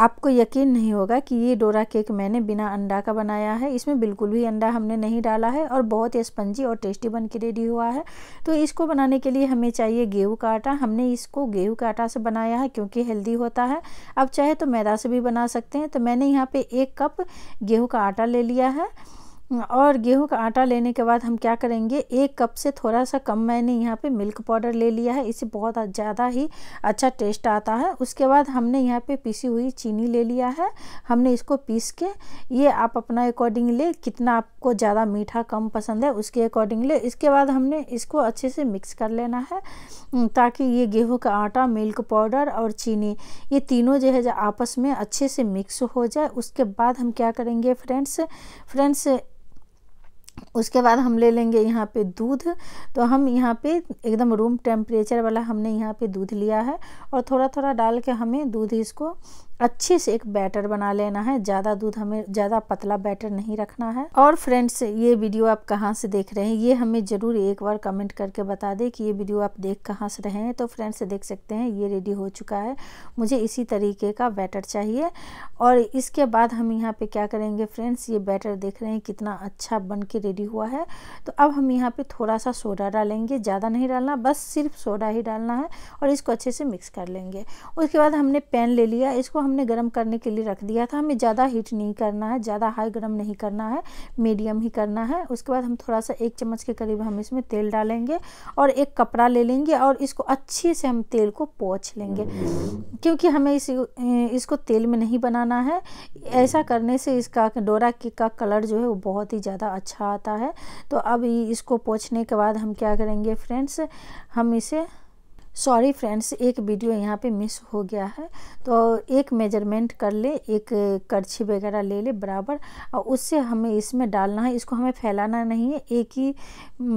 आपको यकीन नहीं होगा कि ये डोरा केक मैंने बिना अंडा का बनाया है इसमें बिल्कुल भी अंडा हमने नहीं डाला है और बहुत ही स्पंजी और टेस्टी बन के रेडी हुआ है तो इसको बनाने के लिए हमें चाहिए गेहूँ का आटा हमने इसको गेहूँ का आटा से बनाया है क्योंकि हेल्दी होता है आप चाहे तो मैदा से भी बना सकते हैं तो मैंने यहाँ पर एक कप गेहूँ का आटा ले लिया है और गेहूं का आटा लेने के बाद हम क्या करेंगे एक कप से थोड़ा सा कम मैंने यहाँ पे मिल्क पाउडर ले लिया है इसे बहुत ज़्यादा ही अच्छा टेस्ट आता है उसके बाद हमने यहाँ पे पीसी हुई चीनी ले लिया है हमने इसको पीस के ये आप अपना अकॉर्डिंग ले कितना आपको ज़्यादा मीठा कम पसंद है उसके अकॉर्डिंग ले इसके बाद हमने इसको अच्छे से मिक्स कर लेना है ताकि ये गेहूँ का आटा मिल्क पाउडर और चीनी ये तीनों जो है आपस में अच्छे से मिक्स हो जाए उसके बाद हम क्या करेंगे फ्रेंड्स फ्रेंड्स उसके बाद हम ले लेंगे यहाँ पे दूध तो हम यहाँ पे एकदम रूम टेम्परेचर वाला हमने यहाँ पे दूध लिया है और थोड़ा थोड़ा डाल के हमें दूध इसको अच्छे से एक बैटर बना लेना है ज़्यादा दूध हमें ज़्यादा पतला बैटर नहीं रखना है और फ्रेंड्स ये वीडियो आप कहाँ से देख रहे हैं ये हमें ज़रूर एक बार कमेंट करके बता दें कि ये वीडियो आप देख कहाँ से रहे हैं तो फ्रेंड्स देख सकते हैं ये रेडी हो चुका है मुझे इसी तरीके का बैटर चाहिए और इसके बाद हम यहाँ पर क्या करेंगे फ्रेंड्स ये बैटर देख रहे हैं कितना अच्छा बन के रेडी हुआ है तो अब हम यहाँ पर थोड़ा सा सोडा डालेंगे ज़्यादा नहीं डालना बस सिर्फ सोडा ही डालना है और इसको अच्छे से मिक्स कर लेंगे उसके बाद हमने पैन ले लिया इसको हमने गर्म करने के लिए रख दिया था हमें ज़्यादा हीट नहीं करना है ज़्यादा हाई गर्म नहीं करना है मीडियम ही करना है उसके बाद हम थोड़ा सा एक चम्मच के करीब हम इसमें तेल डालेंगे और एक कपड़ा ले लेंगे और इसको अच्छे से हम तेल को पोछ लेंगे क्योंकि हमें इस इसको तेल में नहीं बनाना है ऐसा करने से इसका डोरा केक का कलर जो है वो बहुत ही ज़्यादा अच्छा आता है तो अब इसको पोछने के बाद हम क्या करेंगे फ्रेंड्स हम इसे सॉरी फ्रेंड्स एक वीडियो यहाँ पे मिस हो गया है तो एक मेजरमेंट कर ले एक करछी वगैरह ले ले बराबर और उससे हमें इसमें डालना है इसको हमें फैलाना नहीं है एक ही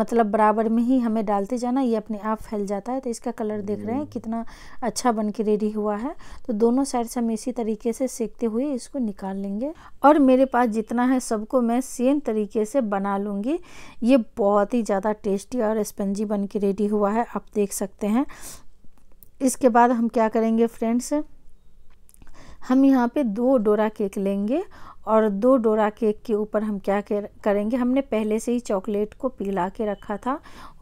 मतलब बराबर में ही हमें डालते जाना ये अपने आप फैल जाता है तो इसका कलर देख रहे हैं हम्म। कितना अच्छा बन के रेडी हुआ है तो दोनों साइड से हम इसी तरीके से सेकते हुए इसको निकाल लेंगे और मेरे पास जितना है सबको मैं सेम तरीके से बना लूँगी ये बहुत ही ज़्यादा टेस्टी और स्पंजी बन के रेडी हुआ है आप देख सकते हैं इसके बाद हम क्या करेंगे फ्रेंड्स हम यहाँ पे दो डोरा केक लेंगे और दो डोरा केक के ऊपर हम क्या करेंगे हमने पहले से ही चॉकलेट को पिघला के रखा था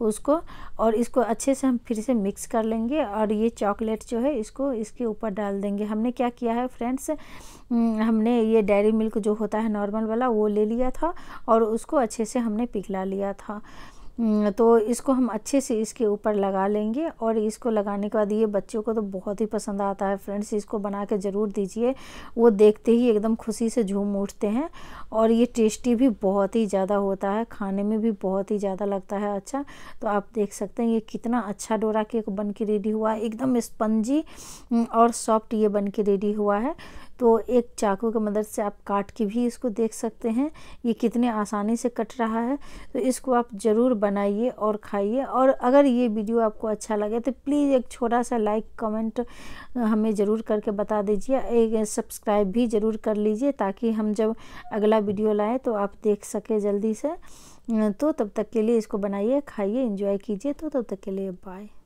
उसको और इसको अच्छे से हम फिर से मिक्स कर लेंगे और ये चॉकलेट जो है इसको इसके ऊपर डाल देंगे हमने क्या किया है फ्रेंड्स हमने ये डेयरी मिल्क जो होता है नॉर्मल वाला वो ले लिया था और उसको अच्छे से हमने पिघला लिया था हम्म, तो इसको हम अच्छे से इसके ऊपर लगा लेंगे और इसको लगाने के बाद ये बच्चों को तो बहुत ही पसंद आता है फ्रेंड्स इसको बना के ज़रूर दीजिए वो देखते ही एकदम खुशी से झूम उठते हैं और ये टेस्टी भी बहुत ही ज़्यादा होता है खाने में भी बहुत ही ज़्यादा लगता है अच्छा तो आप देख सकते हैं ये कितना अच्छा डोरा केक बन के रेडी हुआ है एकदम स्पंजी हम्म, और सॉफ्ट ये बन के रेडी हुआ है तो एक चाकू की मदद से आप काट के भी इसको देख सकते हैं ये कितने आसानी से कट रहा है तो इसको आप ज़रूर बनाइए और खाइए और अगर ये वीडियो आपको अच्छा लगे तो प्लीज़ एक छोटा सा लाइक कमेंट हमें ज़रूर करके बता दीजिए एक सब्सक्राइब भी ज़रूर कर लीजिए ताकि हम जब अगला वीडियो लाएँ तो आप देख सकें जल्दी से तो तब तक के लिए इसको बनाइए खाइए इंजॉय कीजिए तो तब तक के लिए बाय